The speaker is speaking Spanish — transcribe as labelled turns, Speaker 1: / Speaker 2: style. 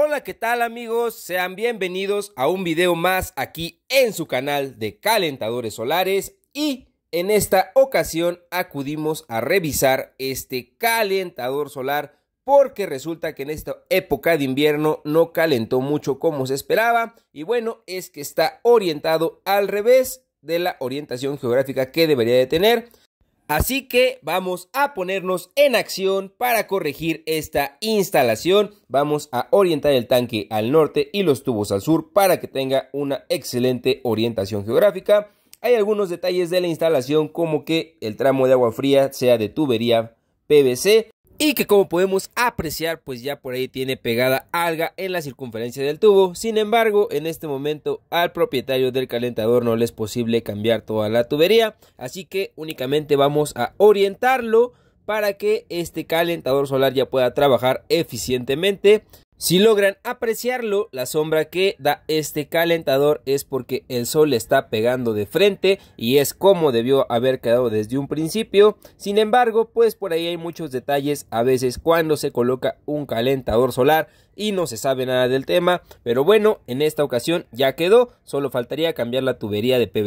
Speaker 1: Hola, ¿qué tal amigos? Sean bienvenidos a un video más aquí en su canal de calentadores solares y en esta ocasión acudimos a revisar este calentador solar porque resulta que en esta época de invierno no calentó mucho como se esperaba y bueno, es que está orientado al revés de la orientación geográfica que debería de tener. Así que vamos a ponernos en acción para corregir esta instalación. Vamos a orientar el tanque al norte y los tubos al sur para que tenga una excelente orientación geográfica. Hay algunos detalles de la instalación como que el tramo de agua fría sea de tubería PVC y que como podemos apreciar pues ya por ahí tiene pegada alga en la circunferencia del tubo. Sin embargo en este momento al propietario del calentador no le es posible cambiar toda la tubería así que únicamente vamos a orientarlo para que este calentador solar ya pueda trabajar eficientemente si logran apreciarlo, la sombra que da este calentador es porque el sol está pegando de frente y es como debió haber quedado desde un principio. Sin embargo, pues por ahí hay muchos detalles a veces cuando se coloca un calentador solar y no se sabe nada del tema. Pero bueno, en esta ocasión ya quedó, solo faltaría cambiar la tubería de PVC.